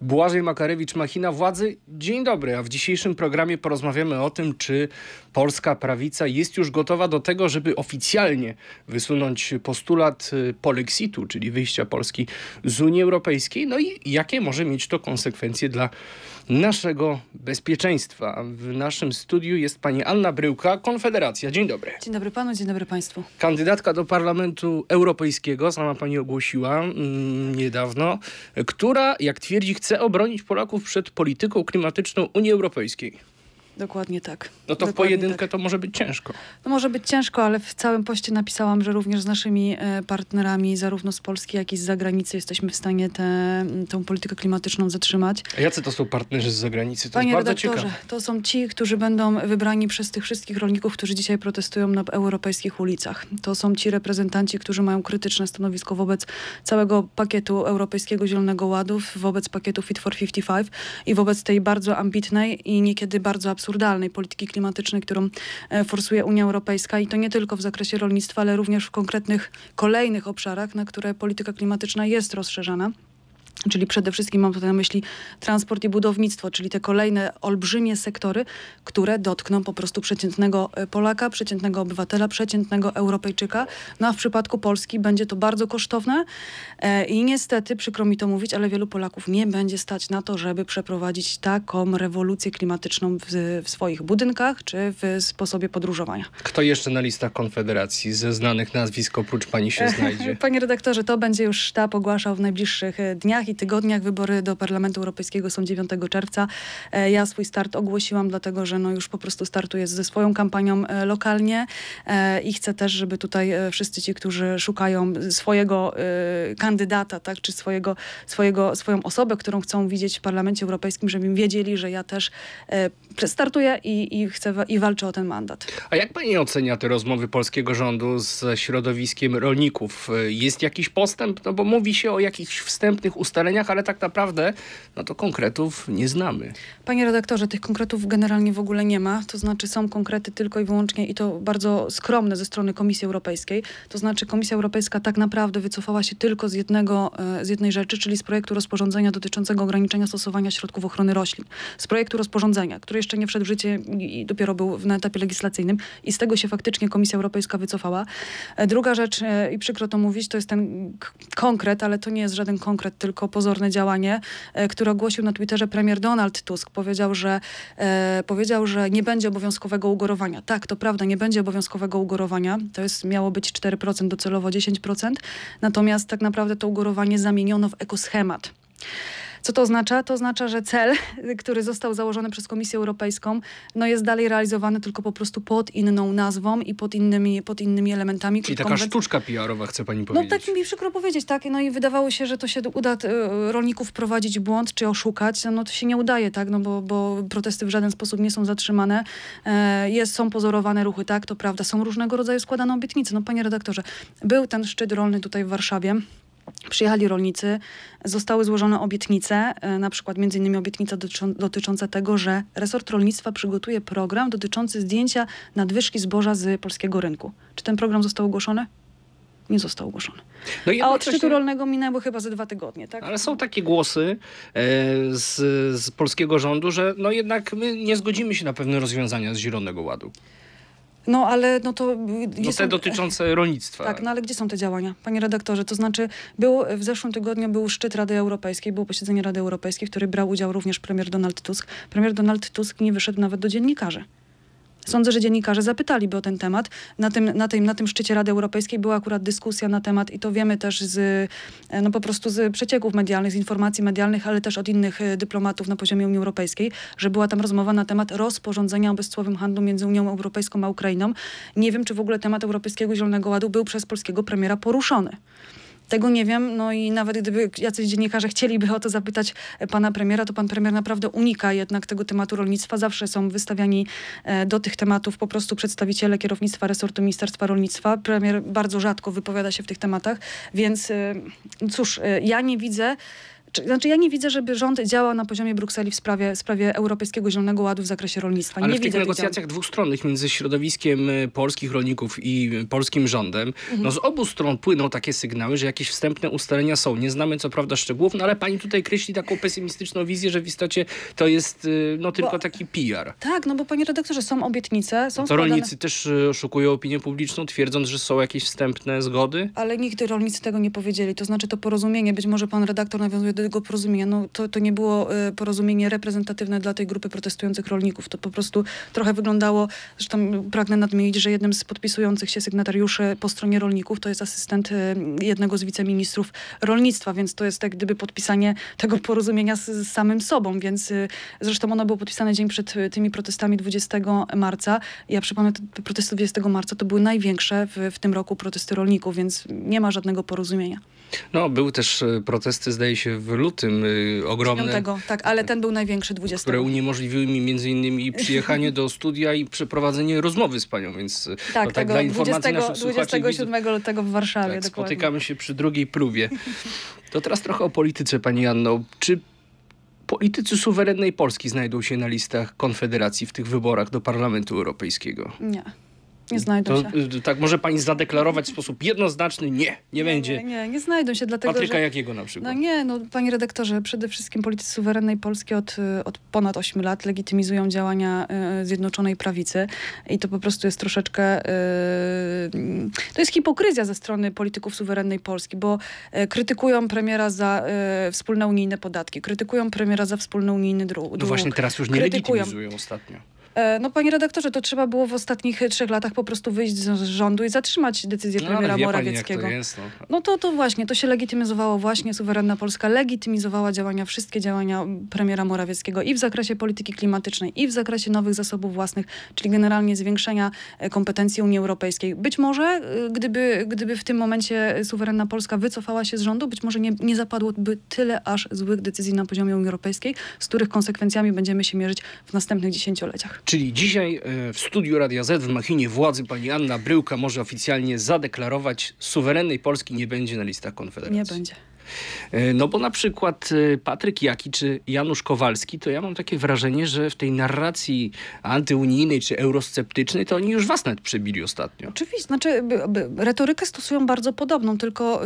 Błażej Makarewicz, Machina Władzy. Dzień dobry, a w dzisiejszym programie porozmawiamy o tym, czy polska prawica jest już gotowa do tego, żeby oficjalnie wysunąć postulat y, polexitu, czyli wyjścia Polski z Unii Europejskiej, no i jakie może mieć to konsekwencje dla naszego bezpieczeństwa. W naszym studiu jest pani Anna Bryłka, Konfederacja. Dzień dobry. Dzień dobry panu, dzień dobry państwu. Kandydatka do Parlamentu Europejskiego, sama pani ogłosiła mm, niedawno, która, jak twierdzi, chce chce obronić Polaków przed polityką klimatyczną Unii Europejskiej. Dokładnie tak. No to w pojedynkę tak. to może być ciężko. No może być ciężko, ale w całym poście napisałam, że również z naszymi e, partnerami, zarówno z Polski, jak i z zagranicy, jesteśmy w stanie tę tą politykę klimatyczną zatrzymać. A jacy to są partnerzy z zagranicy? To Panie jest bardzo ciekawe. to są ci, którzy będą wybrani przez tych wszystkich rolników, którzy dzisiaj protestują na europejskich ulicach. To są ci reprezentanci, którzy mają krytyczne stanowisko wobec całego pakietu Europejskiego Zielonego Ładu, wobec pakietu Fit for 55 i wobec tej bardzo ambitnej i niekiedy bardzo absolutnej absurdalnej polityki klimatycznej, którą e, forsuje Unia Europejska i to nie tylko w zakresie rolnictwa, ale również w konkretnych kolejnych obszarach, na które polityka klimatyczna jest rozszerzana. Czyli przede wszystkim mam tutaj na myśli transport i budownictwo, czyli te kolejne olbrzymie sektory, które dotkną po prostu przeciętnego e, Polaka, przeciętnego obywatela, przeciętnego Europejczyka. No a w przypadku Polski będzie to bardzo kosztowne e, i niestety, przykro mi to mówić, ale wielu Polaków nie będzie stać na to, żeby przeprowadzić taką rewolucję klimatyczną w, w swoich budynkach czy w sposobie podróżowania. Kto jeszcze na listach Konfederacji ze znanych nazwisk oprócz pani się znajdzie? Panie redaktorze, to będzie już sztab ogłaszał w najbliższych e, dniach dniach i tygodniach. Wybory do Parlamentu Europejskiego są 9 czerwca. E, ja swój start ogłosiłam, dlatego że no już po prostu startuję ze swoją kampanią e, lokalnie e, i chcę też, żeby tutaj wszyscy ci, którzy szukają swojego kandydata, tak, czy swojego, swojego, swoją osobę, którą chcą widzieć w Parlamencie Europejskim, żeby wiedzieli, że ja też startuję i, i, chcę, i walczę o ten mandat. A jak pani ocenia te rozmowy polskiego rządu z środowiskiem rolników? Jest jakiś postęp? No bo mówi się o jakichś wstępnych ustawach, ustaleniach, ale tak naprawdę no to konkretów nie znamy. Panie redaktorze, tych konkretów generalnie w ogóle nie ma, to znaczy są konkrety tylko i wyłącznie i to bardzo skromne ze strony Komisji Europejskiej, to znaczy Komisja Europejska tak naprawdę wycofała się tylko z, jednego, e, z jednej rzeczy, czyli z projektu rozporządzenia dotyczącego ograniczenia stosowania środków ochrony roślin. Z projektu rozporządzenia, który jeszcze nie wszedł w życie i dopiero był na etapie legislacyjnym i z tego się faktycznie Komisja Europejska wycofała. E, druga rzecz, e, i przykro to mówić, to jest ten konkret, ale to nie jest żaden konkret, tylko tylko pozorne działanie, e, które ogłosił na Twitterze premier Donald Tusk. Powiedział, że, e, powiedział, że nie będzie obowiązkowego ugorowania. Tak, to prawda, nie będzie obowiązkowego ugorowania. To jest, miało być 4%, docelowo 10%. Natomiast tak naprawdę to ugorowanie zamieniono w ekoschemat. Co to oznacza? To oznacza, że cel, który został założony przez Komisję Europejską, no jest dalej realizowany tylko po prostu pod inną nazwą i pod innymi, pod innymi elementami. Czyli taka sztuczka PR-owa, chce pani powiedzieć. No tak mi przykro powiedzieć, tak. No i wydawało się, że to się uda e, rolników wprowadzić błąd czy oszukać. No to się nie udaje, tak, no bo, bo protesty w żaden sposób nie są zatrzymane. E, jest, są pozorowane ruchy, tak, to prawda. Są różnego rodzaju składane obietnice. No panie redaktorze, był ten szczyt rolny tutaj w Warszawie. Przyjechali rolnicy, zostały złożone obietnice, e, na przykład między innymi obietnica dotycząca tego, że resort rolnictwa przygotuje program dotyczący zdjęcia nadwyżki zboża z polskiego rynku. Czy ten program został ogłoszony? nie został ogłoszony. No A od szczytu rolnego minęło chyba ze dwa tygodnie, tak? Ale są takie głosy e, z, z polskiego rządu, że no jednak my nie zgodzimy się na pewne rozwiązania z Zielonego Ładu. No ale no to... No te są... dotyczące rolnictwa. Tak, no ale gdzie są te działania, panie redaktorze? To znaczy był, w zeszłym tygodniu był szczyt Rady Europejskiej, było posiedzenie Rady Europejskiej, w którym brał udział również premier Donald Tusk. Premier Donald Tusk nie wyszedł nawet do dziennikarzy. Sądzę, że dziennikarze zapytaliby o ten temat. Na tym, na tym, na tym szczycie Rady Europejskiej była akurat dyskusja na temat i to wiemy też z, e, no po prostu z przecieków medialnych, z informacji medialnych, ale też od innych e, dyplomatów na poziomie Unii Europejskiej, że była tam rozmowa na temat rozporządzenia o bezcłowym handlu między Unią Europejską a Ukrainą. Nie wiem, czy w ogóle temat Europejskiego Zielonego Ładu był przez polskiego premiera poruszony. Tego nie wiem, no i nawet gdyby jacyś dziennikarze chcieliby o to zapytać e, pana premiera, to pan premier naprawdę unika jednak tego tematu rolnictwa. Zawsze są wystawiani e, do tych tematów po prostu przedstawiciele kierownictwa resortu Ministerstwa Rolnictwa. Premier bardzo rzadko wypowiada się w tych tematach, więc e, cóż, ja nie widzę znaczy ja nie widzę, żeby rząd działał na poziomie Brukseli w sprawie, sprawie Europejskiego Zielonego Ładu w zakresie rolnictwa. Nie Ale w tych negocjacjach dwustronnych między środowiskiem e, polskich rolników i e, polskim rządem, mhm. no z obu stron płyną takie sygnały, że jakieś wstępne ustalenia są. Nie znamy co prawda szczegółów, no ale pani tutaj kreśli taką pesymistyczną wizję, że w istocie to jest e, no tylko bo, taki PR. Tak, no bo panie redaktorze, są obietnice, są no To składane... rolnicy też oszukują opinię publiczną, twierdząc, że są jakieś wstępne zgody? Ale nigdy rolnicy tego nie powiedzieli. To znaczy to porozumienie, być może pan redaktor nawiązuje do tego porozumienia, no to, to nie było y, porozumienie reprezentatywne dla tej grupy protestujących rolników. To po prostu trochę wyglądało, zresztą pragnę nadmienić, że jednym z podpisujących się sygnatariuszy po stronie rolników to jest asystent y, jednego z wiceministrów rolnictwa, więc to jest jak gdyby podpisanie tego porozumienia z, z samym sobą, więc y, zresztą ono było podpisane dzień przed tymi protestami 20 marca. Ja przypomnę, te protesty 20 marca to były największe w, w tym roku protesty rolników, więc nie ma żadnego porozumienia. No, były też e, protesty, zdaje się, w lutym e, ogromne. 9, tak, ale ten był największy, 20. Które uniemożliwiły mi między innymi przyjechanie do studia i przeprowadzenie rozmowy z panią, więc e, tak, no, tak tego, dla informacji 20, 27 lutego w Warszawie. Tak, dokładnie. spotykamy się przy drugiej próbie. To teraz trochę o polityce, pani Janno. Czy politycy suwerennej Polski znajdą się na listach Konfederacji w tych wyborach do Parlamentu Europejskiego? Nie. Nie znajdą to, się. Y, tak może pani zadeklarować w sposób jednoznaczny, nie, nie będzie. Nie, nie, nie znajdą się, dlatego Patryka że, Jakiego na przykład. No nie, no panie redaktorze, przede wszystkim politycy suwerennej Polski od, y, od ponad 8 lat legitymizują działania y, Zjednoczonej Prawicy i to po prostu jest troszeczkę, y, to jest hipokryzja ze strony polityków suwerennej Polski, bo y, krytykują premiera za e, wspólne unijne podatki, krytykują premiera za wspólny unijny dług. No właśnie teraz już nie krytykują. legitymizują ostatnio. E, no panie redaktorze, to trzeba było w ostatnich trzech latach po prostu wyjść z rządu i zatrzymać decyzję no, premiera Morawieckiego. Pani, to jest, no. no to, to właśnie, to się legitymizowało właśnie, suwerenna Polska legitymizowała działania, wszystkie działania premiera Morawieckiego i w zakresie polityki klimatycznej, i w zakresie nowych zasobów własnych, czyli generalnie zwiększenia e, kompetencji Unii Europejskiej. Być może, e, gdyby, gdyby w tym momencie suwerenna Polska wycofała się z rządu, być może nie, nie zapadłoby tyle aż złych decyzji na poziomie Unii Europejskiej, z których konsekwencjami będziemy się mierzyć w następnych dziesięcioleciach. Czyli dzisiaj e, w studiu Radia Z w machinie władzy pani Anna Bryłka może oficjalnie zadeklarować, suwerennej Polski nie będzie na listach Konfederacji. Nie będzie. E, no bo na przykład e, Patryk Jaki czy Janusz Kowalski, to ja mam takie wrażenie, że w tej narracji antyunijnej czy eurosceptycznej, to oni już was nawet przebili ostatnio. Oczywiście, znaczy retorykę stosują bardzo podobną, tylko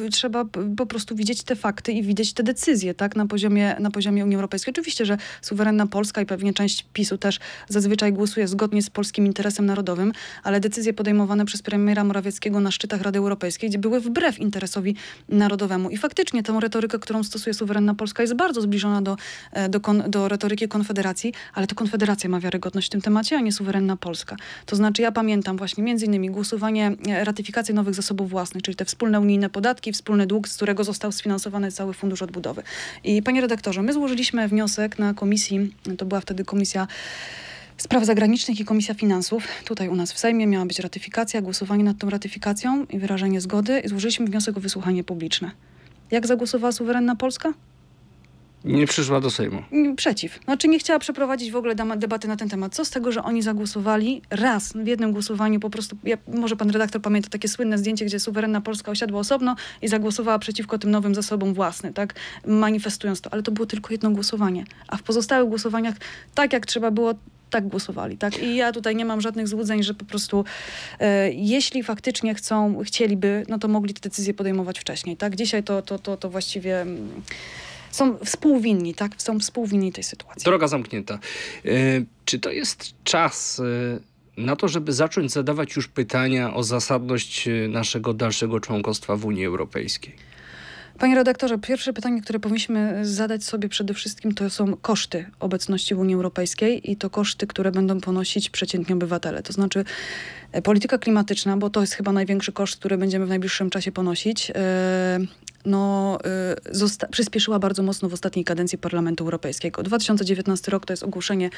yy, trzeba po prostu widzieć te fakty i widzieć te decyzje, tak, na poziomie, na poziomie Unii Europejskiej. Oczywiście, że suwerenna Polska i pewnie część PiSu też zazwyczaj głosuje zgodnie z polskim interesem narodowym, ale decyzje podejmowane przez premiera Morawieckiego na szczytach Rady Europejskiej były wbrew interesowi narodowym. I faktycznie tę retorykę, którą stosuje suwerenna Polska jest bardzo zbliżona do, e, do, kon, do retoryki Konfederacji, ale to Konfederacja ma wiarygodność w tym temacie, a nie suwerenna Polska. To znaczy ja pamiętam właśnie między innymi głosowanie, e, ratyfikację nowych zasobów własnych, czyli te wspólne unijne podatki, wspólny dług, z którego został sfinansowany cały Fundusz Odbudowy. I panie redaktorze, my złożyliśmy wniosek na komisji, to była wtedy komisja Spraw Zagranicznych i Komisja Finansów, tutaj u nas w Sejmie miała być ratyfikacja, głosowanie nad tą ratyfikacją i wyrażenie zgody i złożyliśmy wniosek o wysłuchanie publiczne. Jak zagłosowała suwerenna Polska? Nie przyszła do Sejmu. Przeciw. Znaczy nie chciała przeprowadzić w ogóle debaty na ten temat. Co z tego, że oni zagłosowali raz w jednym głosowaniu po prostu, ja, może pan redaktor pamięta takie słynne zdjęcie, gdzie suwerenna Polska osiadła osobno i zagłosowała przeciwko tym nowym zasobom własnym, tak? Manifestując to. Ale to było tylko jedno głosowanie. A w pozostałych głosowaniach, tak jak trzeba było tak głosowali. Tak? I ja tutaj nie mam żadnych złudzeń, że po prostu e, jeśli faktycznie chcą, chcieliby, no to mogli te decyzje podejmować wcześniej. Tak? Dzisiaj to, to, to, to właściwie mm, są współwinni, tak? Są współwinni tej sytuacji. Droga zamknięta. E, czy to jest czas e, na to, żeby zacząć zadawać już pytania o zasadność e, naszego dalszego członkostwa w Unii Europejskiej? Panie redaktorze, pierwsze pytanie, które powinniśmy e, zadać sobie przede wszystkim, to są koszty obecności w Unii Europejskiej i to koszty, które będą ponosić przeciętni obywatele. To znaczy e, polityka klimatyczna, bo to jest chyba największy koszt, który będziemy w najbliższym czasie ponosić. E, no, y, przyspieszyła bardzo mocno w ostatniej kadencji Parlamentu Europejskiego. 2019 rok to jest ogłoszenie y,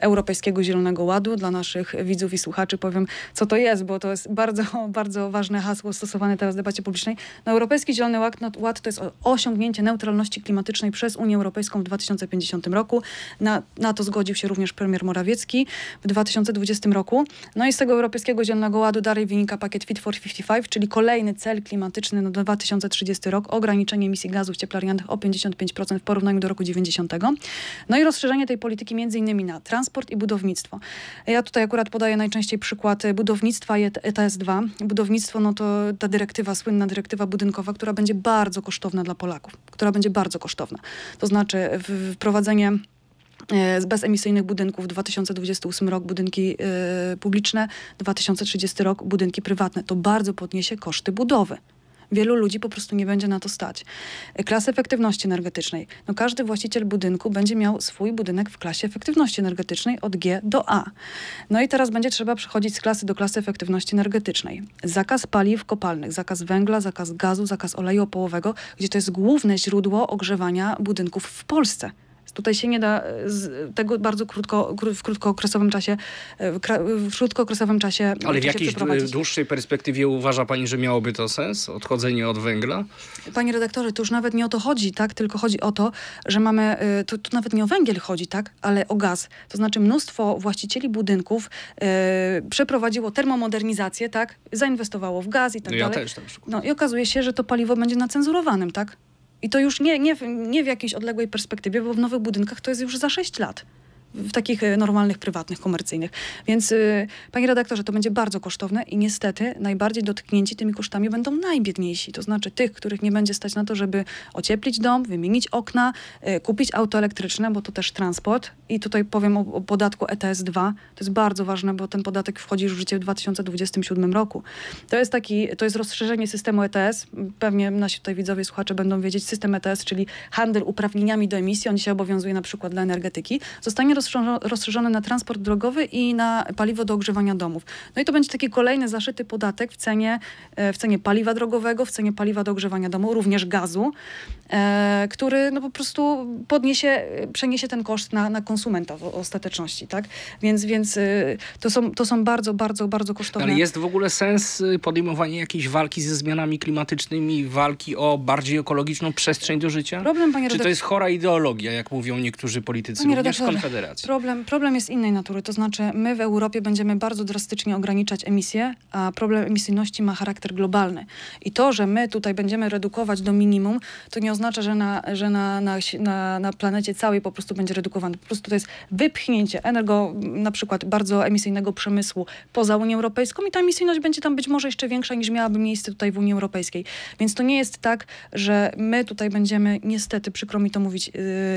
Europejskiego Zielonego Ładu. Dla naszych widzów i słuchaczy powiem, co to jest, bo to jest bardzo, bardzo ważne hasło stosowane teraz w debacie publicznej. No, Europejski Zielony Ład, no, Ład to jest osiągnięcie neutralności klimatycznej przez Unię Europejską w 2050 roku. Na, na to zgodził się również premier Morawiecki w 2020 roku. No i z tego Europejskiego Zielonego Ładu dalej wynika pakiet Fit for 55, czyli kolejny cel klimatyczny na no, 2030 rok rok ograniczenie emisji gazów cieplarnianych o 55% w porównaniu do roku 90. No i rozszerzenie tej polityki między innymi na transport i budownictwo. Ja tutaj akurat podaję najczęściej przykład budownictwa ETS-2. Budownictwo, no to ta dyrektywa, słynna dyrektywa budynkowa, która będzie bardzo kosztowna dla Polaków, która będzie bardzo kosztowna. To znaczy wprowadzenie e, z bezemisyjnych budynków 2028 rok budynki e, publiczne, 2030 rok budynki prywatne. To bardzo podniesie koszty budowy wielu ludzi po prostu nie będzie na to stać. Klas efektywności energetycznej. No każdy właściciel budynku będzie miał swój budynek w klasie efektywności energetycznej od G do A. No i teraz będzie trzeba przechodzić z klasy do klasy efektywności energetycznej. Zakaz paliw kopalnych, zakaz węgla, zakaz gazu, zakaz oleju opałowego, gdzie to jest główne źródło ogrzewania budynków w Polsce. Tutaj się nie da e, tego bardzo krótko, w krótkookresowym czasie, e, w krótkookresowym czasie e, Ale w jakiejś dłuższej perspektywie uważa pani, że miałoby to sens? Odchodzenie od węgla? Panie redaktorze, to już nawet nie o to chodzi, tak? Tylko chodzi o to, że mamy, to, to nawet nie o węgiel chodzi, tak? Ale o gaz. To znaczy mnóstwo właścicieli budynków yy, przeprowadziło termomodernizację, tak? Zainwestowało w gaz i tak no ja dalej. Też, też. Tak no i okazuje się, że to paliwo będzie na cenzurowanym, tak? I to już nie, nie, nie w jakiejś odległej perspektywie, bo w nowych budynkach to jest już za 6 lat w takich e, normalnych, prywatnych, komercyjnych. Więc, e, panie redaktorze, to będzie bardzo kosztowne i niestety najbardziej dotknięci tymi kosztami będą najbiedniejsi, to znaczy tych, których nie będzie stać na to, żeby ocieplić dom, wymienić okna, e, kupić auto elektryczne, bo to też transport. I tutaj powiem o, o podatku ETS-2. To jest bardzo ważne, bo ten podatek wchodzi już w życie w 2027 roku. To jest taki, to jest rozszerzenie systemu ETS. Pewnie nasi tutaj widzowie, słuchacze będą wiedzieć, system ETS, czyli handel uprawnieniami do emisji, on dzisiaj obowiązuje na przykład dla energetyki, zostanie roz rozszerzone na transport drogowy i na paliwo do ogrzewania domów. No i to będzie taki kolejny zaszyty podatek w cenie, e, w cenie paliwa drogowego, w cenie paliwa do ogrzewania domu, również gazu, e, który no po prostu podniesie, przeniesie ten koszt na, na konsumenta w ostateczności, tak? Więc, więc y, to, są, to są bardzo, bardzo, bardzo kosztowne. Ale jest w ogóle sens y, podejmowania jakiejś walki ze zmianami klimatycznymi, walki o bardziej ekologiczną przestrzeń do życia? Problem, panie Czy to jest chora ideologia, jak mówią niektórzy politycy, panie również Konfederacja? Problem, problem jest innej natury, to znaczy my w Europie będziemy bardzo drastycznie ograniczać emisje, a problem emisyjności ma charakter globalny. I to, że my tutaj będziemy redukować do minimum, to nie oznacza, że na, że na, na, na, na planecie całej po prostu będzie redukowany. Po prostu to jest wypchnięcie energo, na przykład bardzo emisyjnego przemysłu poza Unię Europejską i ta emisyjność będzie tam być może jeszcze większa niż miałaby miejsce tutaj w Unii Europejskiej. Więc to nie jest tak, że my tutaj będziemy niestety, przykro mi to mówić, yy,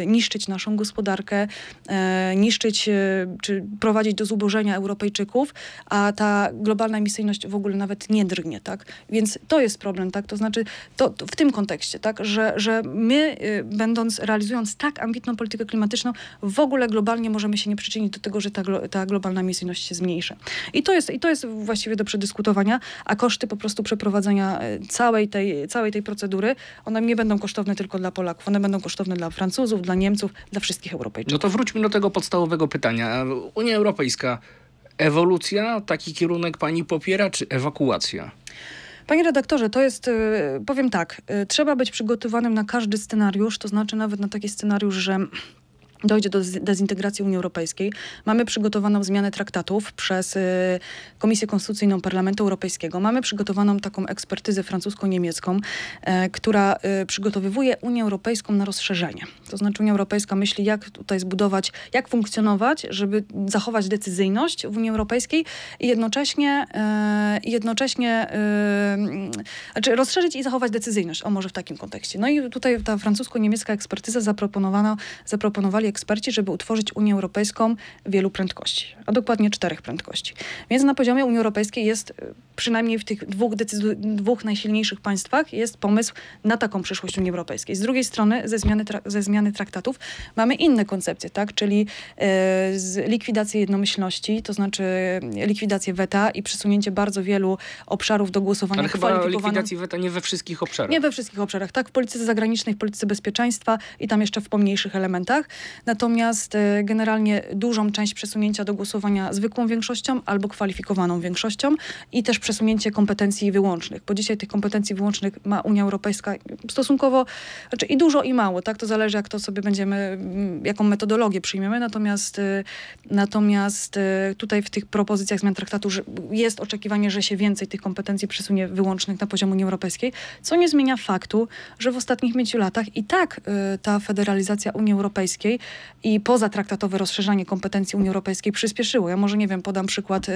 niszczyć naszą gospodarkę, yy, niszczyć e, czy prowadzić do zubożenia Europejczyków, a ta globalna emisyjność w ogóle nawet nie drgnie, tak? Więc to jest problem, tak? To znaczy to, to w tym kontekście, tak? Że, że my y, będąc, realizując tak ambitną politykę klimatyczną, w ogóle globalnie możemy się nie przyczynić do tego, że ta, ta globalna emisyjność się zmniejszy. I to, jest, I to jest właściwie do przedyskutowania, a koszty po prostu przeprowadzenia y, całej tej, całej tej procedury, one nie będą kosztowne tylko dla Polaków, one będą kosztowne dla Francuzów, dla Niemców, dla wszystkich Europejczyków. No to wróćmy do tego tego podstawowego pytania. Unia Europejska, ewolucja, taki kierunek pani popiera, czy ewakuacja? Panie redaktorze, to jest, e, powiem tak, e, trzeba być przygotowanym na każdy scenariusz, to znaczy nawet na taki scenariusz, że dojdzie do dezintegracji Unii Europejskiej. Mamy przygotowaną zmianę traktatów przez y, Komisję Konstytucyjną Parlamentu Europejskiego. Mamy przygotowaną taką ekspertyzę francusko-niemiecką, e, która y, przygotowywuje Unię Europejską na rozszerzenie. To znaczy Unia Europejska myśli, jak tutaj zbudować, jak funkcjonować, żeby zachować decyzyjność w Unii Europejskiej i jednocześnie, e, jednocześnie e, znaczy rozszerzyć i zachować decyzyjność. O, może w takim kontekście. No i tutaj ta francusko-niemiecka ekspertyza zaproponowana zaproponowali pomagali eksperci, żeby utworzyć Unię Europejską wielu prędkości, a dokładnie czterech prędkości. Więc na poziomie Unii Europejskiej jest, y, przynajmniej w tych dwóch, dwóch najsilniejszych państwach, jest pomysł na taką przyszłość Unii Europejskiej. Z drugiej strony ze zmiany, ze zmiany traktatów mamy inne koncepcje, tak? czyli e, y, likwidację jednomyślności, to znaczy y, likwidację weta i przesunięcie bardzo wielu obszarów do głosowania Ale chyba likwidacji weta nie we wszystkich obszarach. Nie we wszystkich obszarach, tak? W polityce zagranicznej, w polityce bezpieczeństwa i tam jeszcze w pomniejszych elementach. Natomiast y, generalnie dużą część przesunięcia do głosowania zwykłą większością albo kwalifikowaną większością i też przesunięcie kompetencji wyłącznych, bo dzisiaj tych kompetencji wyłącznych ma Unia Europejska stosunkowo, znaczy i dużo i mało, tak? To zależy jak to sobie będziemy, mm, jaką metodologię przyjmiemy, natomiast, y, natomiast y, tutaj w tych propozycjach zmian traktatu jest oczekiwanie, że się więcej tych kompetencji przesunie wyłącznych na poziom Unii Europejskiej, co nie zmienia faktu, że w ostatnich pięciu latach i tak ta federalizacja Unii Europejskiej i pozatraktatowe rozszerzanie kompetencji Unii Europejskiej przyspieszyło. Ja może, nie wiem, podam przykład y,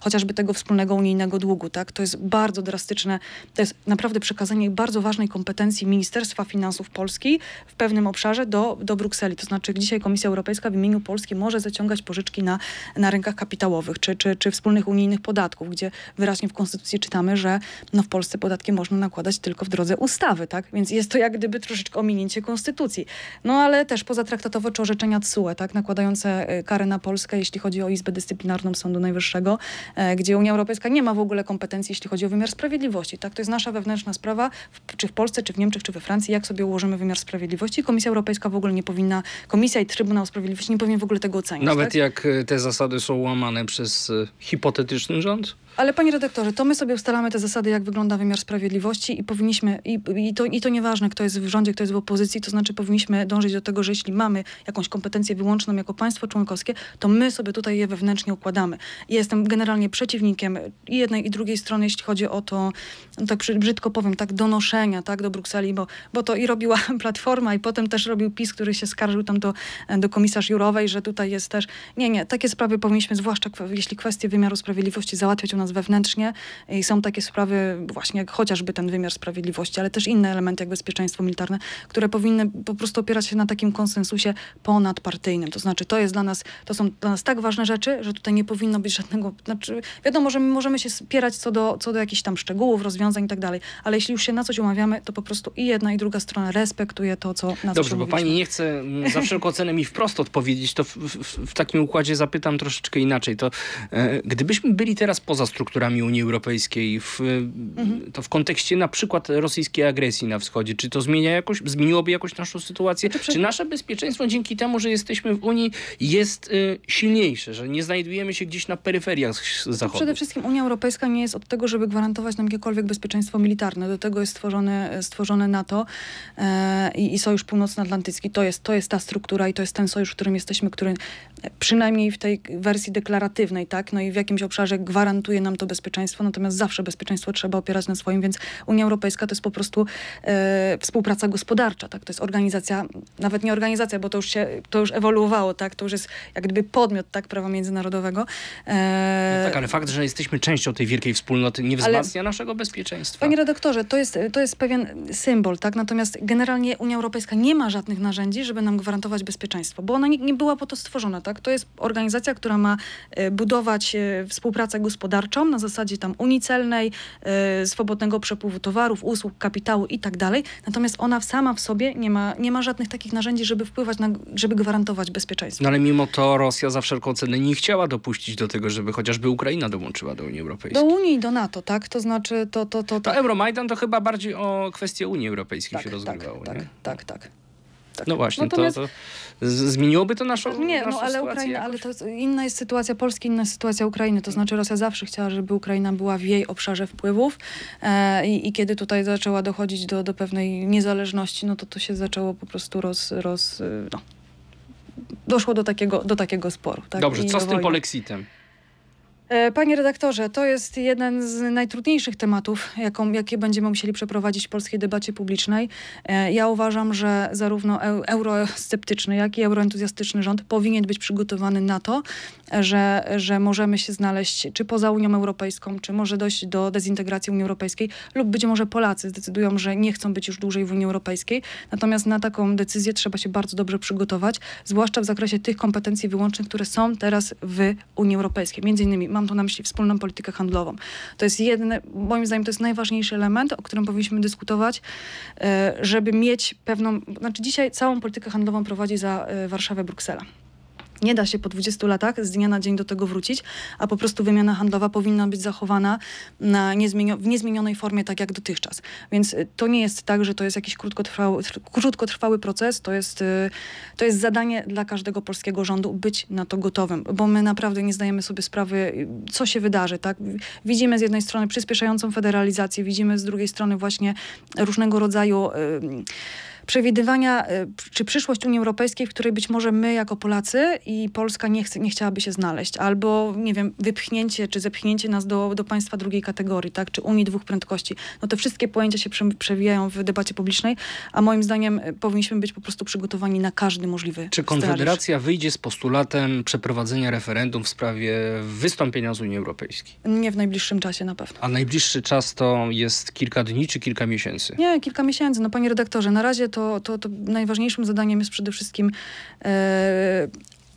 chociażby tego wspólnego unijnego długu. Tak? To jest bardzo drastyczne, to jest naprawdę przekazanie bardzo ważnej kompetencji Ministerstwa Finansów Polski w pewnym obszarze do, do Brukseli. To znaczy dzisiaj Komisja Europejska w imieniu Polski może zaciągać pożyczki na, na rynkach kapitałowych czy, czy, czy wspólnych unijnych podatków, gdzie wyraźnie w Konstytucji czytamy, że no, w Polsce podatki można nakładać tylko w drodze ustawy. Tak? Więc jest to jak gdyby troszeczkę ominięcie Konstytucji. No ale też pozatraktatowe ustawowe czy orzeczenia TSUE, tak, nakładające y, kary na Polskę, jeśli chodzi o Izbę Dyscyplinarną Sądu Najwyższego, e, gdzie Unia Europejska nie ma w ogóle kompetencji, jeśli chodzi o wymiar sprawiedliwości. Tak, to jest nasza wewnętrzna sprawa, czy w Polsce, czy w Niemczech, czy we Francji, jak sobie ułożymy wymiar sprawiedliwości. Komisja Europejska w ogóle nie powinna, Komisja i Trybunał Sprawiedliwości nie powinien w ogóle tego oceniać. Nawet tak? jak y, te zasady są łamane przez y, hipotetyczny rząd? Ale panie redaktorze, to my sobie ustalamy te zasady, jak wygląda wymiar sprawiedliwości i powinniśmy, i, i, to, i to nieważne, kto jest w rządzie, kto jest w opozycji, to znaczy powinniśmy dążyć do tego, że jeśli mamy jakąś kompetencję wyłączną jako państwo członkowskie, to my sobie tutaj je wewnętrznie układamy. jestem generalnie przeciwnikiem i jednej i drugiej strony, jeśli chodzi o to, no tak brzydko powiem, tak donoszenia tak, do Brukseli, bo, bo to i robiła Platforma i potem też robił PiS, który się skarżył tam do, do komisarz Jurowej, że tutaj jest też... Nie, nie, takie sprawy powinniśmy, zwłaszcza jeśli kwestie wymiaru sprawiedliwości załatwiać u nas nas wewnętrznie i są takie sprawy właśnie jak chociażby ten wymiar sprawiedliwości, ale też inne elementy jak bezpieczeństwo militarne, które powinny po prostu opierać się na takim konsensusie ponadpartyjnym. To znaczy to jest dla nas, to są dla nas tak ważne rzeczy, że tutaj nie powinno być żadnego, znaczy wiadomo, że my możemy się spierać co do, co do jakichś tam szczegółów, rozwiązań i tak dalej, ale jeśli już się na coś umawiamy, to po prostu i jedna i druga strona respektuje to, co na Dobrze, bo pani nie chce za wszelką cenę mi wprost odpowiedzieć, to w, w, w takim układzie zapytam troszeczkę inaczej. To e, gdybyśmy byli teraz poza strukturami Unii Europejskiej, w, mhm. to w kontekście na przykład rosyjskiej agresji na wschodzie, czy to zmienia jakoś, zmieniłoby jakoś naszą sytuację? Znaczy, czy nasze bezpieczeństwo dzięki temu, że jesteśmy w Unii jest y, silniejsze, że nie znajdujemy się gdzieś na peryferiach znaczy, Zachodu? Przede wszystkim Unia Europejska nie jest od tego, żeby gwarantować nam jakiekolwiek bezpieczeństwo militarne. Do tego jest stworzone, e, stworzone NATO e, i Sojusz Północnoatlantycki. To jest, to jest ta struktura i to jest ten sojusz, w którym jesteśmy, który przynajmniej w tej wersji deklaratywnej, tak, no i w jakimś obszarze gwarantuje nam to bezpieczeństwo, natomiast zawsze bezpieczeństwo trzeba opierać na swoim, więc Unia Europejska to jest po prostu e, współpraca gospodarcza, tak? To jest organizacja, nawet nie organizacja, bo to już się, to już ewoluowało, tak? To już jest jak gdyby podmiot, tak? Prawa międzynarodowego. E, no tak, ale fakt, że jesteśmy częścią tej wielkiej wspólnoty nie wzmacnia ale, naszego bezpieczeństwa. Panie redaktorze, to jest, to jest pewien symbol, tak? Natomiast generalnie Unia Europejska nie ma żadnych narzędzi, żeby nam gwarantować bezpieczeństwo, bo ona nie, nie była po to stworzona, tak? To jest organizacja, która ma e, budować e, współpracę gospodarczą, na zasadzie tam Celnej, yy, swobodnego przepływu towarów, usług, kapitału i tak dalej. Natomiast ona sama w sobie nie ma, nie ma żadnych takich narzędzi, żeby wpływać na, żeby gwarantować bezpieczeństwo. No ale mimo to Rosja za wszelką cenę nie chciała dopuścić do tego, żeby chociażby Ukraina dołączyła do Unii Europejskiej. Do Unii i do NATO, tak? To znaczy to... To, to, to... to no Euromajdan to chyba bardziej o kwestię Unii Europejskiej tak, się tak, rozgrywało, tak, nie? tak, tak, tak. Tak. No właśnie, Natomiast... to, to zmieniłoby to naszą Nie, no, naszą no ale, Ukraina, ale to inna jest sytuacja Polski, inna jest sytuacja Ukrainy. To znaczy Rosja zawsze chciała, żeby Ukraina była w jej obszarze wpływów e, i, i, kiedy tutaj zaczęła dochodzić do, do pewnej niezależności, no to to się zaczęło po prostu roz... roz e, no. Doszło do takiego, do takiego sporu. Tak? Dobrze, I co do z tym polexitem? E, panie redaktorze, to jest jeden z najtrudniejszych tematów, jaką, jakie będziemy musieli przeprowadzić w polskiej debacie publicznej. E, ja uważam, że zarówno eurosceptyczny, jak i euroentuzjastyczny rząd powinien być przygotowany na to, że, że możemy się znaleźć czy poza Unią Europejską, czy może dojść do dezintegracji Unii Europejskiej, lub być może Polacy zdecydują, że nie chcą być już dłużej w Unii Europejskiej. Natomiast na taką decyzję trzeba się bardzo dobrze przygotować, zwłaszcza w zakresie tych kompetencji wyłącznych, które są teraz w Unii Europejskiej. Między innymi mam tu na myśli wspólną politykę handlową. To jest jedne, moim zdaniem to jest najważniejszy element, o którym powinniśmy dyskutować, e, żeby mieć pewną, znaczy dzisiaj całą politykę handlową prowadzi za e, Warszawę Bruksela. Nie da się po 20 latach z dnia na dzień do tego wrócić, a po prostu wymiana handlowa powinna być zachowana na niezmienio w niezmienionej formie, tak jak dotychczas. Więc y, to nie jest tak, że to jest jakiś krótkotrwały, krótkotrwały proces, to jest, y, to jest zadanie dla każdego polskiego rządu być na to gotowym, bo my naprawdę nie zdajemy sobie sprawy, y, co się wydarzy. Tak? Widzimy z jednej strony przyspieszającą federalizację, widzimy z drugiej strony właśnie różnego rodzaju... Yy, przewidywania, e, czy przyszłość Unii Europejskiej, w której być może my jako Polacy i Polska nie, chce, nie chciałaby się znaleźć, albo nie wiem, wypchnięcie, czy zepchnięcie nas do, do państwa drugiej kategorii, tak, czy Unii dwóch prędkości. No te wszystkie pojęcia się przewijają w debacie publicznej, a moim zdaniem e, powinniśmy być po prostu przygotowani na każdy możliwy Czy Konfederacja wyjdzie z postulatem przeprowadzenia referendum w sprawie wystąpienia z Unii Europejskiej? Nie w najbliższym czasie na pewno. A najbliższy czas to jest kilka dni czy kilka miesięcy? Nie, kilka miesięcy. No panie redaktorze, na razie to to, to, to najważniejszym zadaniem jest przede wszystkim e,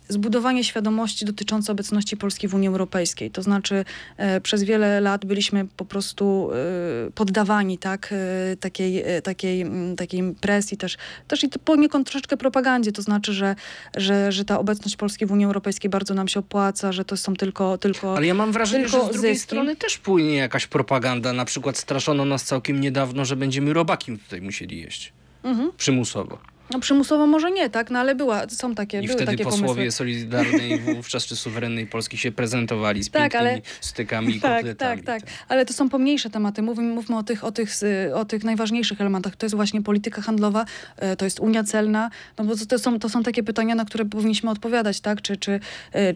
zbudowanie świadomości dotyczącej obecności Polski w Unii Europejskiej. To znaczy e, przez wiele lat byliśmy po prostu e, poddawani tak, e, takiej, e, takiej, m, takiej presji też, też i poniekąd troszeczkę propagandzie. To znaczy, że, że, że ta obecność Polski w Unii Europejskiej bardzo nam się opłaca, że to są tylko tylko Ale ja mam wrażenie, że z drugiej zyski. strony też płynie jakaś propaganda. Na przykład straszono nas całkiem niedawno, że będziemy robakiem tutaj musieli jeść mhm. przymusowo. No przymusowo może nie, tak, no ale była, są takie I były wtedy takie posłowie pomysły. Solidarnej wówczas czy Suwerennej Polski się prezentowali z tak, pięknymi ale, stykami tak, Tak, tak, tak, ale to są pomniejsze tematy. Mówimy, mówmy o tych, o, tych, y, o tych najważniejszych elementach. To jest właśnie polityka handlowa, y, to jest Unia Celna, no bo to są, to są takie pytania, na które powinniśmy odpowiadać, tak? Czy, czy, y,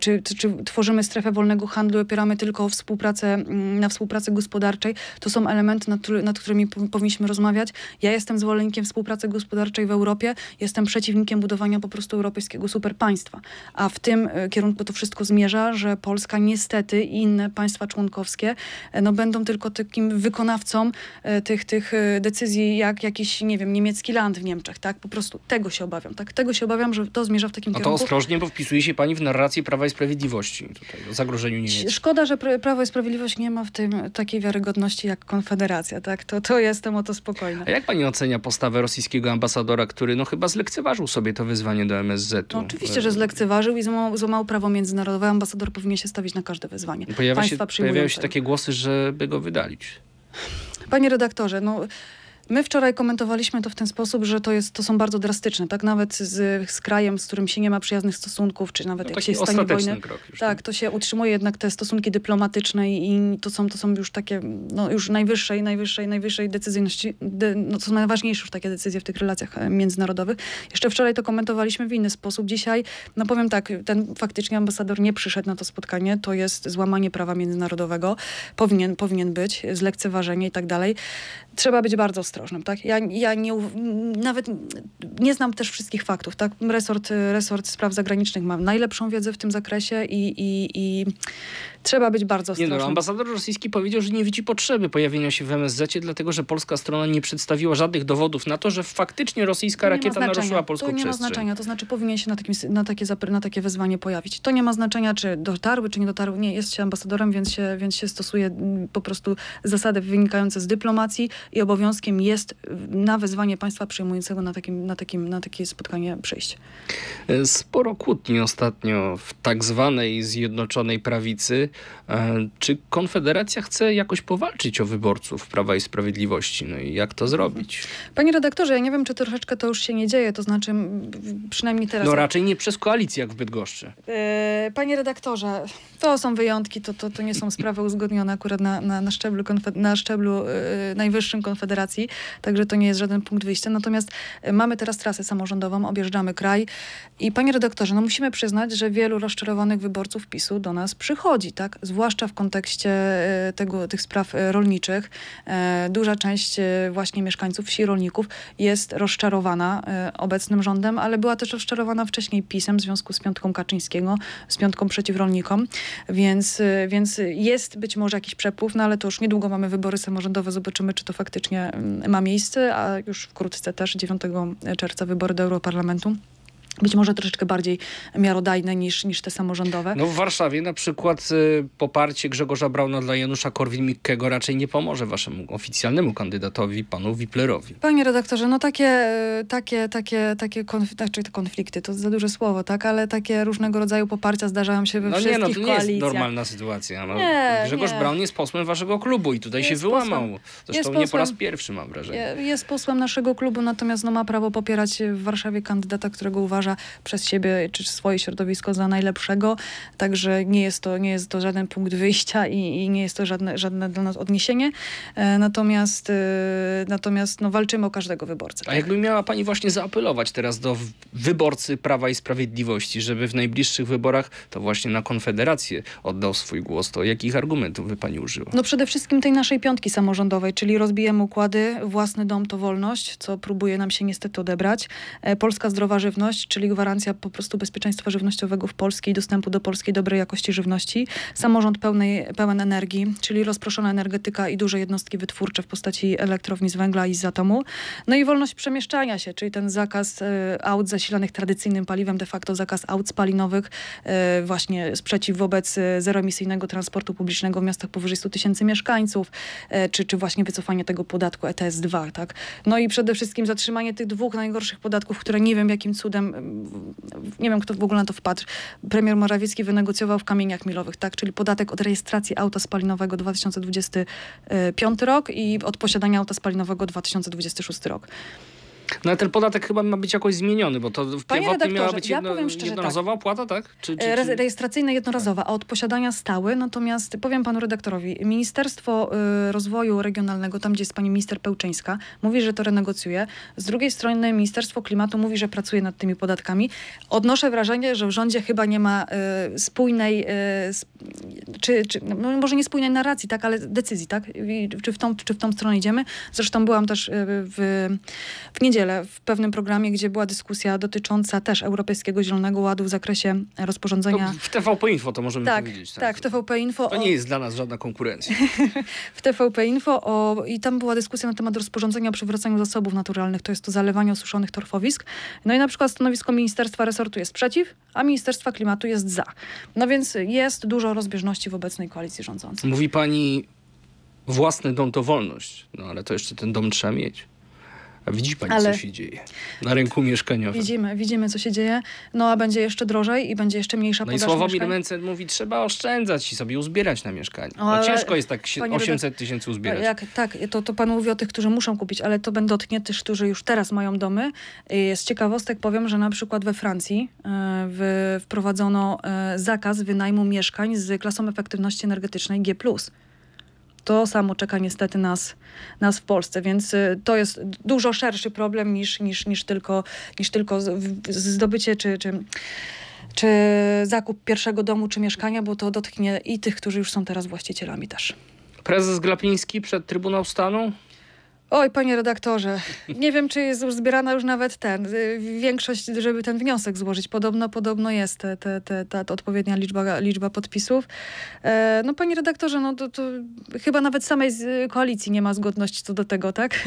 czy, czy, czy tworzymy strefę wolnego handlu, opieramy tylko współpracę, mm, na współpracy gospodarczej? To są elementy, nad, nad którymi powinniśmy rozmawiać. Ja jestem zwolennikiem współpracy gospodarczej w Europie, jestem przeciwnikiem budowania po prostu europejskiego superpaństwa. A w tym e, kierunku to wszystko zmierza, że Polska niestety i inne państwa członkowskie e, no, będą tylko takim wykonawcą e, tych, tych decyzji, jak jakiś, nie wiem, niemiecki land w Niemczech, tak? Po prostu tego się obawiam, tak? Tego się obawiam, że to zmierza w takim no kierunku. A to ostrożnie, bo wpisuje się pani w narrację Prawa i Sprawiedliwości tutaj, o zagrożeniu Niemiec. Szkoda, że Prawo i Sprawiedliwość nie ma w tym takiej wiarygodności jak Konfederacja, tak? To, to jestem o to spokojna. A jak pani ocenia postawę rosyjskiego ambasadora, który no chyba chyba zlekceważył sobie to wyzwanie do MSZ-u. No, oczywiście, że zlekceważył i złamał, złamał, prawo międzynarodowe. Ambasador powinien się stawić na każde wyzwanie. Pojawia się, pojawiają się takie głosy, żeby go wydalić. Panie redaktorze, no My wczoraj komentowaliśmy to w ten sposób, że to, jest, to są bardzo drastyczne, tak? Nawet z, z krajem, z którym się nie ma przyjaznych stosunków, czy nawet no, jak się stanie wojny. Krok już, tak, to się utrzymuje jednak te stosunki dyplomatyczne i to są, to są już takie, no już najwyższej, najwyższej, najwyższej decyzyjności, de, no to są najważniejsze już takie decyzje w tych relacjach e, międzynarodowych. Jeszcze wczoraj to komentowaliśmy w inny sposób. Dzisiaj, no powiem tak, ten faktycznie ambasador nie przyszedł na to spotkanie, to jest złamanie prawa międzynarodowego, powinien, powinien być, zlekceważenie i tak dalej. Trzeba być bardzo ostrożnym. Tak? Ja, ja nie, nawet nie znam też wszystkich faktów. Tak? Resort, resort spraw zagranicznych ma najlepszą wiedzę w tym zakresie i, i, i Trzeba być bardzo no, ostrożnym. No, ambasador rosyjski powiedział, że nie widzi potrzeby pojawienia się w MSZ, dlatego że polska strona nie przedstawiła żadnych dowodów na to, że faktycznie rosyjska rakieta naruszyła polską przestrzeń. To nie przestrzeń. ma znaczenia, to znaczy powinien się na, takim, na, takie, na takie wezwanie pojawić. To nie ma znaczenia, czy dotarły, czy nie dotarły. Nie, jest się ambasadorem, więc się, więc się stosuje mm, po prostu zasady wynikające z dyplomacji i obowiązkiem jest mm, na wezwanie państwa przyjmującego na, takim, na, takim, na takie spotkanie przyjść. E, sporo kłótni ostatnio w tak zwanej Zjednoczonej Prawicy. E, czy Konfederacja chce jakoś powalczyć o wyborców Prawa i Sprawiedliwości? No i jak to zrobić? Panie redaktorze, ja nie wiem, czy troszeczkę to już się nie dzieje, to znaczy przynajmniej teraz. No raczej nie przez koalicję jak w Bydgoszczy. E, panie redaktorze, to są wyjątki, to, to, to nie są sprawy uzgodnione akurat na, na, na szczeblu, na szczeblu e, najwyższym Konfederacji, także to nie jest żaden punkt wyjścia. Natomiast mamy teraz trasę samorządową, objeżdżamy kraj i panie redaktorze, no musimy przyznać, że wielu rozczarowanych wyborców PiSu do nas przychodzi, tak? tak? zwłaszcza w kontekście e, tego, tych spraw e, rolniczych. E, duża część właśnie mieszkańców wsi, rolników jest rozczarowana obecnym rządem, ale była też rozczarowana wcześniej PiSem w związku z piątką Kaczyńskiego, z piątką przeciw rolnikom, więc, więc jest być może jakiś przepływ, no ale to już niedługo mamy wybory samorządowe, zobaczymy, czy to faktycznie mm, ma miejsce, a już wkrótce też, 9 czerwca wybory do Europarlamentu być może troszeczkę bardziej miarodajne niż, niż te samorządowe. No w Warszawie na przykład y, poparcie Grzegorza Brauna dla Janusza Korwin-Mikkego raczej nie pomoże waszemu oficjalnemu kandydatowi, panu Wiplerowi. Panie redaktorze, no takie, y, takie, takie, takie konf znaczy, konflikty, to za duże słowo, tak? Ale takie różnego rodzaju poparcia zdarzają się we no wszystkich koalicjach. No nie, no to nie jest normalna sytuacja. No, nie, Grzegorz nie. Braun jest posłem waszego klubu i tutaj jest się wyłamał. Zresztą jest nie po raz pierwszy mam wrażenie. Jest posłem naszego klubu, natomiast no, ma prawo popierać w Warszawie kandydata, którego uważa uważa przez siebie czy swoje środowisko za najlepszego, także nie jest to, nie jest to żaden punkt wyjścia i, i nie jest to żadne, żadne dla nas odniesienie. E, natomiast, e, natomiast no, walczymy o każdego wyborcę. Tak? A jakby miała pani właśnie zaapelować teraz do wyborcy Prawa i Sprawiedliwości, żeby w najbliższych wyborach to właśnie na Konfederację oddał swój głos, to jakich argumentów by pani użyła? No przede wszystkim tej naszej piątki samorządowej, czyli rozbijemy układy, własny dom to wolność, co próbuje nam się niestety odebrać, e, polska zdrowa żywność, czyli gwarancja po prostu bezpieczeństwa żywnościowego w Polsce i dostępu do polskiej dobrej jakości żywności. Samorząd pełnej, pełen energii, czyli rozproszona energetyka i duże jednostki wytwórcze w postaci elektrowni z węgla i z atomu. No i wolność przemieszczania się, czyli ten zakaz e, aut zasilanych tradycyjnym paliwem, de facto zakaz aut spalinowych, e, właśnie sprzeciw wobec e, zeroemisyjnego transportu publicznego w miastach powyżej 100 tysięcy mieszkańców, czy, czy właśnie wycofanie tego podatku ETS-2, tak? No i przede wszystkim zatrzymanie tych dwóch najgorszych podatków, które nie wiem jakim cudem nie wiem kto w ogóle na to wpadł, premier Morawiecki wynegocjował w kamieniach milowych, tak, czyli podatek od rejestracji auta spalinowego 2025 e, rok i od posiadania auta spalinowego 2026 rok. No ale ten podatek chyba ma być jakoś zmieniony, bo to w pierwotnym miała być jedno, ja szczerze, tak. jednorazowa tak. opłata, tak? Czy, czy, e, czy... Rejestracyjna tak. jednorazowa, a od posiadania stały, natomiast powiem panu redaktorowi, Ministerstwo y, Rozwoju Regionalnego, tam gdzie jest pani minister Pełczyńska, mówi, że to renegocjuje. Z drugiej strony Ministerstwo Klimatu mówi, że pracuje nad tymi podatkami. Odnoszę wrażenie, że w rządzie chyba nie ma y, spójnej, y, sp czy, czy no, może nie spójnej narracji, tak, ale decyzji, tak? I, czy, w tą, czy w tą stronę idziemy? Zresztą byłam też y, w, w niedzielę niedzielę w pewnym programie, gdzie była dyskusja dotycząca też Europejskiego Zielonego Ładu w zakresie rozporządzenia. To w TVP Info to możemy tak, powiedzieć. Tak, tak, w TVP Info. To o... nie jest dla nas żadna konkurencja. w TVP Info o... i tam była dyskusja na temat rozporządzenia o przywracaniu zasobów naturalnych, to jest to zalewanie osuszonych torfowisk. No i na przykład stanowisko Ministerstwa Resortu jest przeciw, a Ministerstwa Klimatu jest za. No więc jest dużo rozbieżności w obecnej koalicji rządzącej. Mówi pani własny dom to wolność, no ale to jeszcze ten dom trzeba mieć widzi pani, Ale... co się dzieje na rynku mieszkaniowym. Widzimy, widzimy, co się dzieje. No a będzie jeszcze drożej i będzie jeszcze mniejsza no podaż No i Słowo Mencen mówi, trzeba oszczędzać i sobie uzbierać na mieszkanie. No, no, ale... ciężko jest tak 800 tysięcy uzbierać. Jak, tak, to, to pan mówi o tych, którzy muszą kupić, ale to będą dotknie też, którzy już teraz mają domy. Z ciekawostek powiem, że na przykład we Francji e, wprowadzono e, zakaz wynajmu mieszkań z klasą efektywności energetycznej G+ to samo czeka niestety nas, nas w Polsce, więc y, to jest dużo szerszy problem niż, niż, niż tylko, niż tylko zdobycie czy, czy czy zakup pierwszego domu czy mieszkania, bo to dotknie i tych, którzy już są teraz właścicielami też. Prezes Glapiński przed Trybunał Stanu Oj, panie redaktorze, nie wiem, czy jest już zbierana już nawet ten, y, większość, żeby ten wniosek złożyć. Podobno, podobno jest te, te, te, ta, odpowiednia liczba, liczba podpisów. E, no, panie redaktorze, no to, to chyba nawet samej koalicji nie ma zgodności co do tego, tak?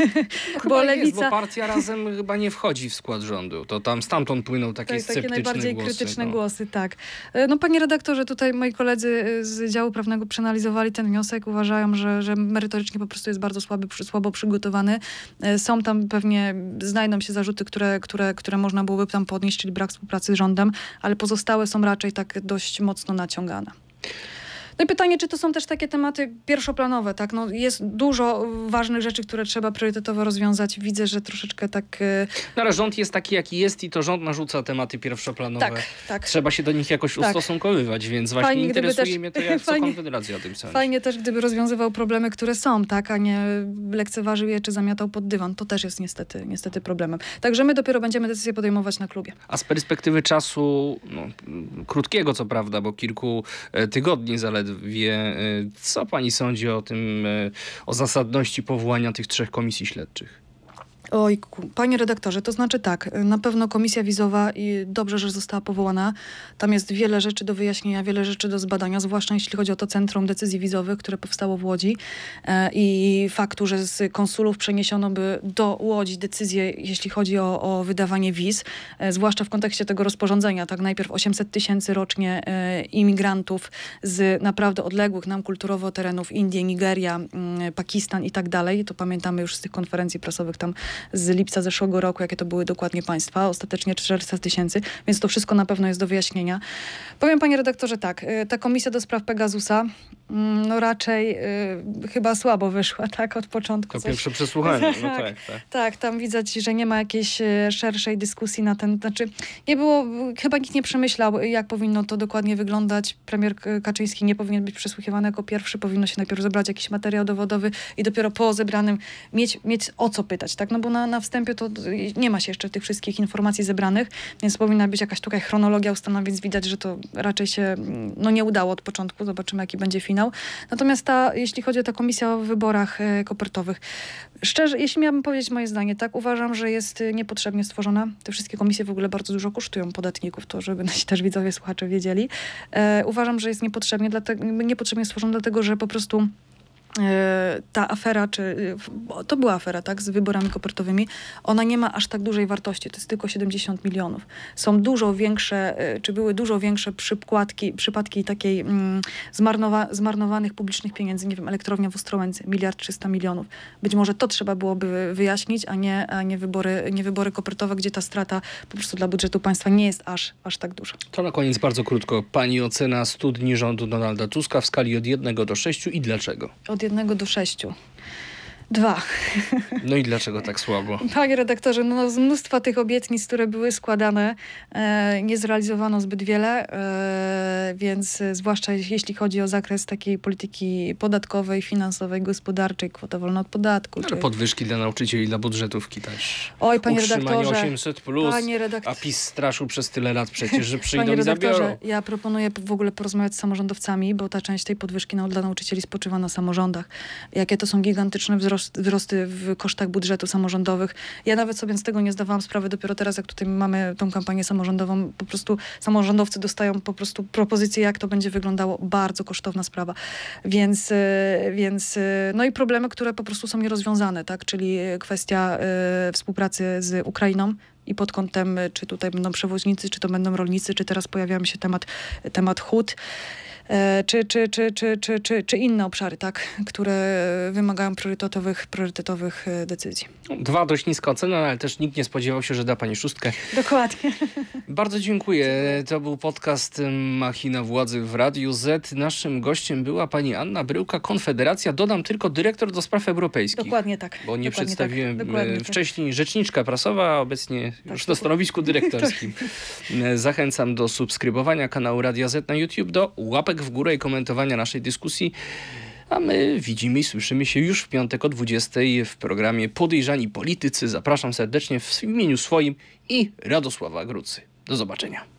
No, bo lewica... Jest, bo partia razem chyba nie wchodzi w skład rządu. To tam stamtąd płyną takie tak, sceptyczne Takie najbardziej głosy, krytyczne no. głosy, tak. E, no, panie redaktorze, tutaj moi koledzy e, z działu prawnego przeanalizowali ten wniosek. Uważają, że, że merytorycznie po prostu jest bardzo słaby, słabo przygotowany E, są tam pewnie, znajdą się zarzuty, które, które, które można byłoby tam podnieść, czyli brak współpracy z rządem, ale pozostałe są raczej tak dość mocno naciągane. No i pytanie, czy to są też takie tematy pierwszoplanowe, tak? No, jest dużo ważnych rzeczy, które trzeba priorytetowo rozwiązać. Widzę, że troszeczkę tak... Y, no ale rząd jest taki, jaki jest i to rząd narzuca tematy pierwszoplanowe. Tak, tak. Trzeba się do nich jakoś tak. ustosunkowywać, więc właśnie fajnie, interesuje też, mnie to, jak fajnie, co o tym sądzi. Fajnie też, gdyby rozwiązywał problemy, które są, tak? A nie lekceważył je, czy zamiatał pod dywan. To też jest niestety, niestety problemem. Także my dopiero będziemy decyzję podejmować na klubie. A z perspektywy czasu, no, krótkiego co prawda, bo kilku e, tygodni zaledwie, wie, y, co pani sądzi o tym, y, o zasadności powołania tych trzech komisji śledczych? Oj, panie redaktorze, to znaczy tak, y, na pewno komisja wizowa i dobrze, że została powołana. Tam jest wiele rzeczy do wyjaśnienia, wiele rzeczy do zbadania, zwłaszcza jeśli chodzi o to Centrum Decyzji Wizowych, które powstało w Łodzi e, i faktu, że z konsulów przeniesiono by do Łodzi decyzje, jeśli chodzi o, o wydawanie wiz, e, zwłaszcza w kontekście tego rozporządzenia, tak najpierw 800 tysięcy rocznie e, imigrantów z naprawdę odległych nam kulturowo terenów Indie, Nigeria, mm, Pakistan i tak dalej, to pamiętamy już z tych konferencji prasowych tam z lipca zeszłego roku, jakie to były dokładnie państwa, ostatecznie 400 tysięcy, więc to wszystko na pewno jest do wyjaśnienia. Powiem panie redaktorze tak, y, ta komisja do spraw Pegasusa mm, no raczej y, chyba słabo wyszła, tak, od początku. To coś. pierwsze przesłuchanie, no tak, tak, tak. Tak, tam widać, że nie ma jakiejś y, szerszej dyskusji na ten, znaczy nie było, chyba nikt nie przemyślał, jak powinno to dokładnie wyglądać. Premier Kaczyński nie powinien być przesłuchiwany jako pierwszy, powinno się najpierw zebrać jakiś materiał dowodowy i dopiero po zebranym mieć, mieć o co pytać, tak, no bo bo na, na wstępie to nie ma się jeszcze tych wszystkich informacji zebranych, więc powinna być jakaś tutaj chronologia ustana, więc widać, że to raczej się mm, no, nie udało od początku. Zobaczymy, jaki będzie finał. Natomiast ta, jeśli chodzi o ta komisja o wyborach e, kopertowych, szczerze, jeśli miałabym powiedzieć moje zdanie, tak, uważam, że jest e, niepotrzebnie stworzona. Te wszystkie komisje w ogóle bardzo dużo kosztują podatników, to żeby nasi też widzowie, słuchacze wiedzieli. E, uważam, że jest niepotrzebnie, dlatego, niepotrzebnie stworzona, dlatego że po prostu E, ta afera, czy y, to była afera, tak, z wyborami kopertowymi, ona nie ma aż tak dużej wartości, to jest tylko 70 milionów. Są dużo większe, y, czy były dużo większe przypadki, przypadki takiej mm, zmarnowa zmarnowanych publicznych pieniędzy, nie wiem, elektrownia w Ostrołęce, miliard 300 milionów. Być może to trzeba byłoby wyjaśnić, a nie, a nie, wybory, nie wybory kopertowe, gdzie ta strata po prostu dla budżetu państwa nie jest aż, aż tak duża. To na koniec bardzo krótko. Pani ocena studni rządu Donalda Tuska w skali od 1 do 6 i dlaczego? Od jednego do sześciu. Dwa. No i dlaczego tak słabo? Panie redaktorze, no, no z mnóstwa tych obietnic, które były składane, e, nie zrealizowano zbyt wiele, e, więc e, zwłaszcza jeśli chodzi o zakres takiej polityki podatkowej, finansowej, gospodarczej, kwota wolna od podatku. No, czy... podwyżki dla nauczycieli, dla budżetówki też. Oj, panie redaktorze. 800 plus, panie redaktor... a PiS straszył przez tyle lat przecież, że przyjdą panie redaktorze, zabiorą. Ja proponuję w ogóle porozmawiać z samorządowcami, bo ta część tej podwyżki dla nauczycieli spoczywa na samorządach. Jakie to są gigantyczne wzrosty wzrosty w kosztach budżetu samorządowych. Ja nawet sobie z tego nie zdawałam sprawy dopiero teraz, jak tutaj mamy tą kampanię samorządową. Po prostu samorządowcy dostają po prostu propozycje, jak to będzie wyglądało. Bardzo kosztowna sprawa. Więc, y, więc y, no i problemy, które po prostu są nierozwiązane, tak? Czyli kwestia y, współpracy z Ukrainą, i pod kątem, y, czy tutaj będą przewoźnicy, czy to będą rolnicy, czy teraz pojawia się temat, temat hut. E, czy, czy, czy, czy, czy, czy, czy inne obszary, tak, które wymagają priorytetowych, priorytetowych e, decyzji. Dwa dość niska ocena, ale też nikt nie spodziewał się, że da pani szóstkę. Dokładnie. Bardzo dziękuję. To był podcast Machina Władzy w Radiu Z. Naszym gościem była pani Anna Bryłka, Konfederacja. Dodam tylko dyrektor do spraw europejskich. Dokładnie tak. Bo nie Dokładnie tak. przedstawiłem e, tak. wcześniej tak. rzeczniczka prasowa, a obecnie tak, już na stanowisku dyrektorskim. Zachęcam do subskrybowania kanału Radia Z na YouTube, do łapek łapek w górę i komentowania naszej dyskusji. A my widzimy i słyszymy się już w piątek o 20 w programie Podejrzani Politycy. Zapraszam serdecznie w imieniu swoim i Radosława Grucy. Do zobaczenia.